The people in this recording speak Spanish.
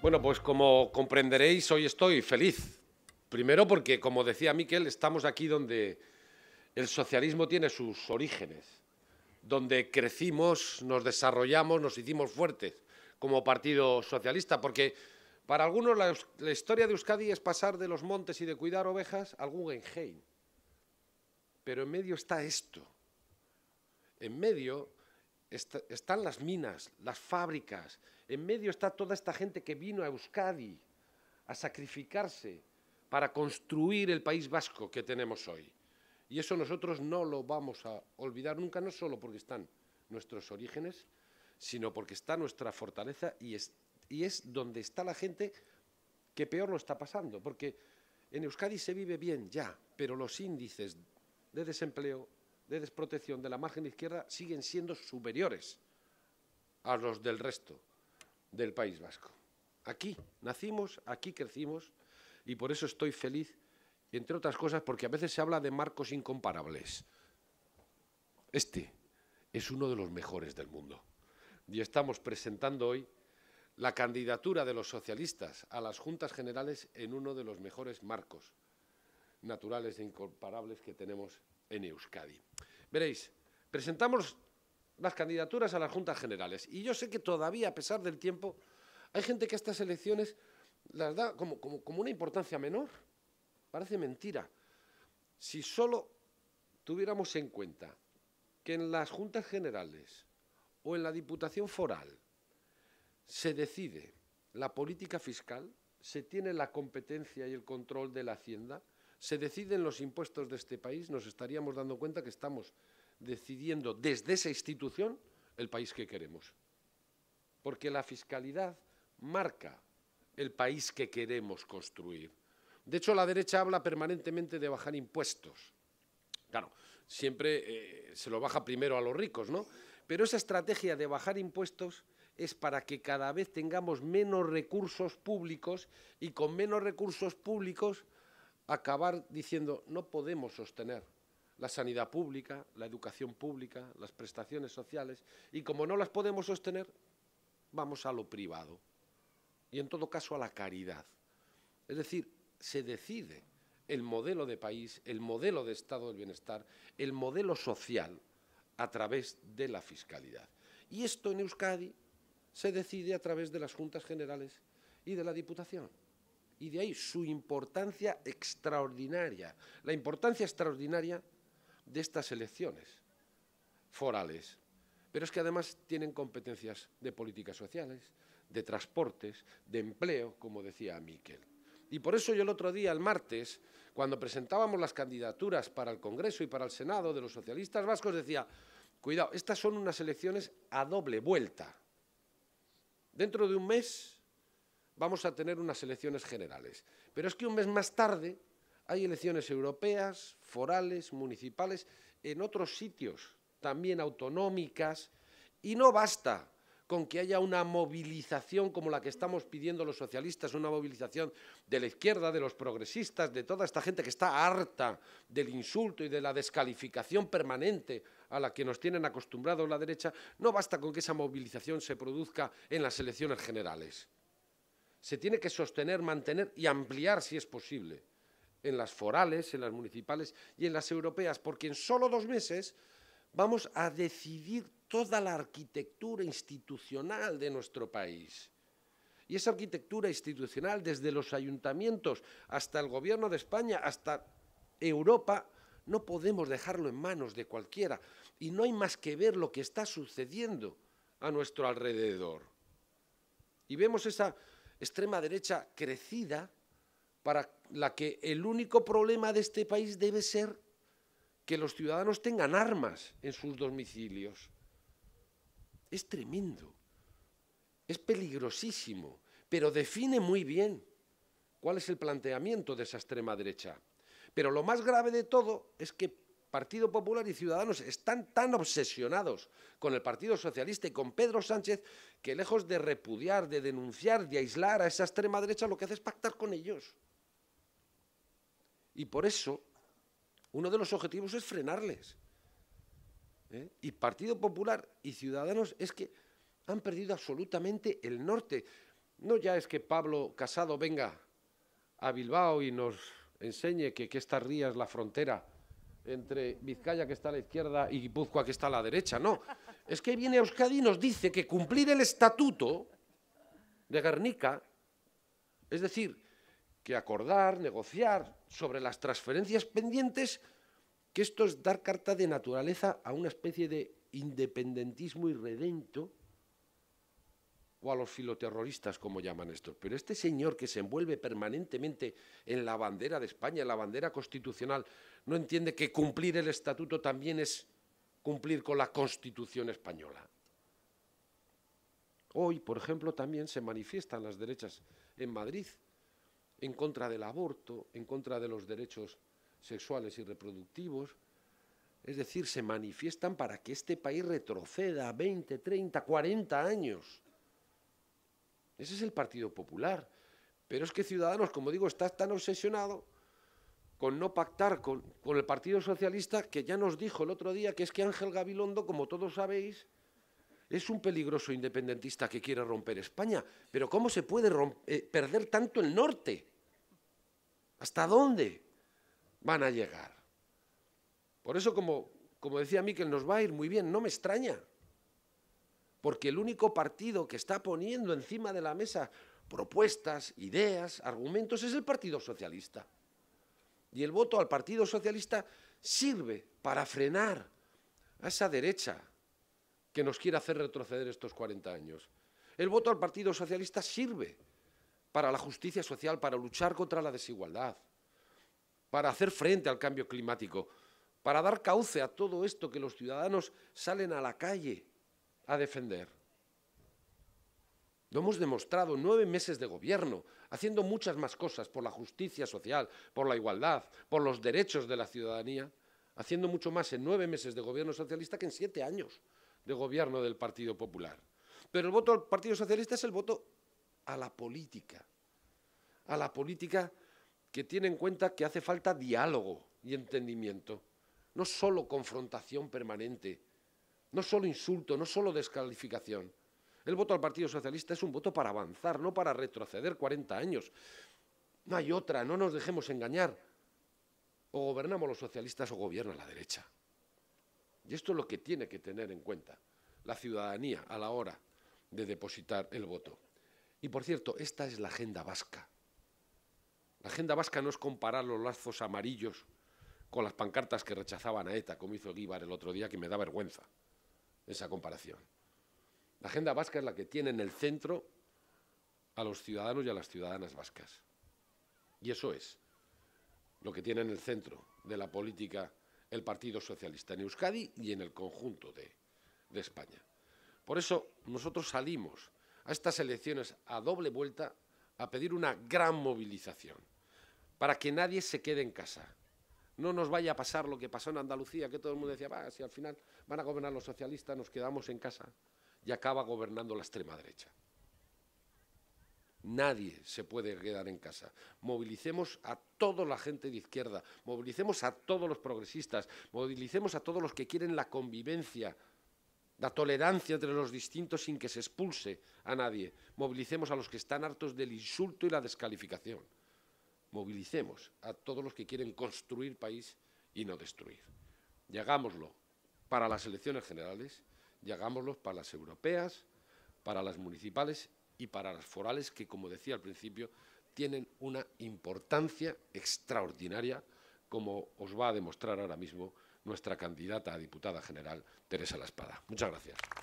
Bueno, pues como comprenderéis, hoy estoy feliz. Primero porque, como decía Miquel, estamos aquí donde el socialismo tiene sus orígenes, donde crecimos, nos desarrollamos, nos hicimos fuertes como Partido Socialista, porque para algunos la, historia de Euskadi es pasar de los montes y de cuidar ovejas al Guggenheim. Pero en medio está esto. En medio están las minas, las fábricas, en medio está toda esta gente que vino a Euskadi a sacrificarse para construir el País Vasco que tenemos hoy. Y eso nosotros no lo vamos a olvidar nunca, no solo porque están nuestros orígenes, sino porque está nuestra fortaleza y y es donde está la gente que peor lo está pasando, porque en Euskadi se vive bien ya, pero los índices de desempleo de desprotección de la margen izquierda siguen siendo superiores a los del resto del País Vasco. Aquí nacimos, aquí crecimos y por eso estoy feliz, entre otras cosas, porque a veces se habla de marcos incomparables. Este es uno de los mejores del mundo y estamos presentando hoy la candidatura de los socialistas a las juntas generales en uno de los mejores marcos naturales e incomparables que tenemos en Euskadi. Veréis, presentamos las candidaturas a las juntas generales y yo sé que todavía, a pesar del tiempo, hay gente que a estas elecciones las da como, como una importancia menor. Parece mentira. Si solo tuviéramos en cuenta que en las juntas generales o en la diputación foral se decide la política fiscal, se tiene la competencia y el control de la hacienda, se deciden los impuestos de este país, nos estaríamos dando cuenta que estamos decidiendo desde esa institución el país que queremos. Porque la fiscalidad marca el país que queremos construir. De hecho, la derecha habla permanentemente de bajar impuestos. Claro, siempre eh, se lo baja primero a los ricos, ¿no? Pero esa estrategia de bajar impuestos es para que cada vez tengamos menos recursos públicos y con menos recursos públicos acabar diciendo no podemos sostener la sanidad pública, la educación pública, las prestaciones sociales, y como no las podemos sostener, vamos a lo privado, y en todo caso a la caridad. Es decir, se decide el modelo de país, el modelo de estado del bienestar, el modelo social a través de la fiscalidad. Y esto en Euskadi se decide a través de las juntas generales y de la Diputación. Y de ahí su importancia extraordinaria, la importancia extraordinaria de estas elecciones forales. Pero es que además tienen competencias de políticas sociales, de transportes, de empleo, como decía Miquel. Y por eso yo el otro día, el martes, cuando presentábamos las candidaturas para el Congreso y para el Senado de los socialistas vascos, decía, cuidado, estas son unas elecciones a doble vuelta. Dentro de un mes vamos a tener unas elecciones generales. Pero es que un mes más tarde hay elecciones europeas, forales, municipales, en otros sitios, también autonómicas, y no basta con que haya una movilización como la que estamos pidiendo los socialistas, una movilización de la izquierda, de los progresistas, de toda esta gente que está harta del insulto y de la descalificación permanente a la que nos tienen acostumbrados la derecha, no basta con que esa movilización se produzca en las elecciones generales se tiene que sostener, mantener y ampliar si es posible en las forales, en las municipales y en las europeas, porque en solo dos meses vamos a decidir toda la arquitectura institucional de nuestro país. Y esa arquitectura institucional, desde los ayuntamientos hasta el Gobierno de España, hasta Europa, no podemos dejarlo en manos de cualquiera. Y no hay más que ver lo que está sucediendo a nuestro alrededor. Y vemos esa extrema derecha crecida para la que el único problema de este país debe ser que los ciudadanos tengan armas en sus domicilios. Es tremendo, es peligrosísimo, pero define muy bien cuál es el planteamiento de esa extrema derecha. Pero lo más grave de todo es que Partido Popular y Ciudadanos están tan obsesionados con el Partido Socialista y con Pedro Sánchez que lejos de repudiar, de denunciar, de aislar a esa extrema derecha, lo que hace es pactar con ellos. Y por eso, uno de los objetivos es frenarles. ¿Eh? Y Partido Popular y Ciudadanos es que han perdido absolutamente el norte. No ya es que Pablo Casado venga a Bilbao y nos enseñe que, que esta ría es la frontera entre Vizcaya, que está a la izquierda, y Guipúzcoa, que está a la derecha. No, es que viene Euskadi y nos dice que cumplir el estatuto de Guernica, es decir, que acordar, negociar sobre las transferencias pendientes, que esto es dar carta de naturaleza a una especie de independentismo irredento o a los filoterroristas, como llaman estos. Pero este señor que se envuelve permanentemente en la bandera de España, en la bandera constitucional, no entiende que cumplir el estatuto también es cumplir con la constitución española. Hoy, por ejemplo, también se manifiestan las derechas en Madrid en contra del aborto, en contra de los derechos sexuales y reproductivos. Es decir, se manifiestan para que este país retroceda 20, 30, 40 años ese es el Partido Popular. Pero es que Ciudadanos, como digo, está tan obsesionado con no pactar con, el Partido Socialista que ya nos dijo el otro día que es que Ángel Gabilondo, como todos sabéis, es un peligroso independentista que quiere romper España. Pero ¿cómo se puede eh, perder tanto el norte? ¿Hasta dónde van a llegar? Por eso, como, como decía Miquel, nos va a ir muy bien, no me extraña porque el único partido que está poniendo encima de la mesa propuestas, ideas, argumentos es el Partido Socialista. Y el voto al Partido Socialista sirve para frenar a esa derecha que nos quiere hacer retroceder estos 40 años. El voto al Partido Socialista sirve para la justicia social, para luchar contra la desigualdad, para hacer frente al cambio climático, para dar cauce a todo esto que los ciudadanos salen a la calle a defender. Lo hemos demostrado nueve meses de gobierno, haciendo muchas más cosas por la justicia social, por la igualdad, por los derechos de la ciudadanía, haciendo mucho más en nueve meses de gobierno socialista que en siete años de gobierno del Partido Popular. Pero el voto al Partido Socialista es el voto a la política, a la política que tiene en cuenta que hace falta diálogo y entendimiento, no solo confrontación permanente, no solo insulto, no solo descalificación. El voto al Partido Socialista es un voto para avanzar, no para retroceder 40 años. No hay otra, no nos dejemos engañar. O gobernamos los socialistas o gobierna la derecha. Y esto es lo que tiene que tener en cuenta la ciudadanía a la hora de depositar el voto. Y por cierto, esta es la agenda vasca. La agenda vasca no es comparar los lazos amarillos con las pancartas que rechazaban a ETA, como hizo Guíbar el otro día, que me da vergüenza esa comparación. La agenda vasca es la que tiene en el centro a los ciudadanos y a las ciudadanas vascas. Y eso es lo que tiene en el centro de la política el Partido Socialista en Euskadi y en el conjunto de, de España. Por eso nosotros salimos a estas elecciones a doble vuelta a pedir una gran movilización para que nadie se quede en casa, no nos vaya a pasar lo que pasó en Andalucía, que todo el mundo decía, va, si al final van a gobernar los socialistas, nos quedamos en casa, y acaba gobernando la extrema derecha. Nadie se puede quedar en casa. Movilicemos a toda la gente de izquierda, movilicemos a todos los progresistas, movilicemos a todos los que quieren la convivencia, la tolerancia entre los distintos sin que se expulse a nadie. Movilicemos a los que están hartos del insulto y la descalificación movilicemos a todos los que quieren construir país y no destruir. Y hagámoslo para las elecciones generales, y hagámoslo para las europeas, para las municipales y para las forales, que, como decía al principio, tienen una importancia extraordinaria, como os va a demostrar ahora mismo nuestra candidata a diputada general, Teresa La Muchas gracias.